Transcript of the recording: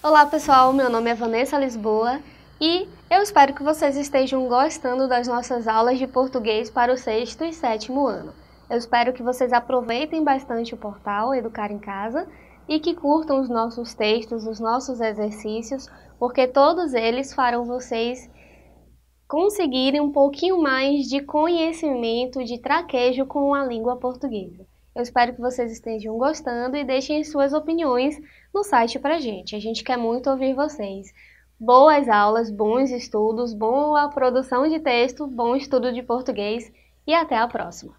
Olá pessoal, meu nome é Vanessa Lisboa e eu espero que vocês estejam gostando das nossas aulas de português para o sexto e sétimo ano. Eu espero que vocês aproveitem bastante o portal Educar em Casa e que curtam os nossos textos, os nossos exercícios, porque todos eles farão vocês conseguirem um pouquinho mais de conhecimento, de traquejo com a língua portuguesa. Eu espero que vocês estejam gostando e deixem suas opiniões no site para gente. A gente quer muito ouvir vocês. Boas aulas, bons estudos, boa produção de texto, bom estudo de português e até a próxima!